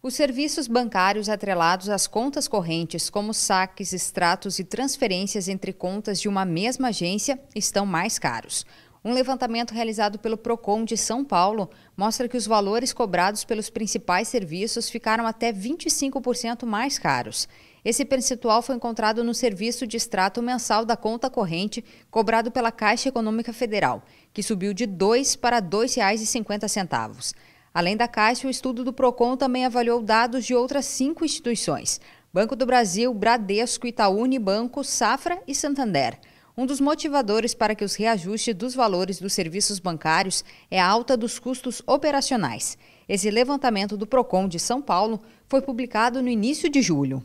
Os serviços bancários atrelados às contas correntes, como saques, extratos e transferências entre contas de uma mesma agência, estão mais caros. Um levantamento realizado pelo Procon de São Paulo mostra que os valores cobrados pelos principais serviços ficaram até 25% mais caros. Esse percentual foi encontrado no serviço de extrato mensal da conta corrente cobrado pela Caixa Econômica Federal, que subiu de R$ 2 para R$ 2,50. Além da Caixa, o estudo do PROCON também avaliou dados de outras cinco instituições: Banco do Brasil, Bradesco, Itaú Unibanco, Safra e Santander. Um dos motivadores para que os reajustes dos valores dos serviços bancários é a alta dos custos operacionais. Esse levantamento do PROCON de São Paulo foi publicado no início de julho.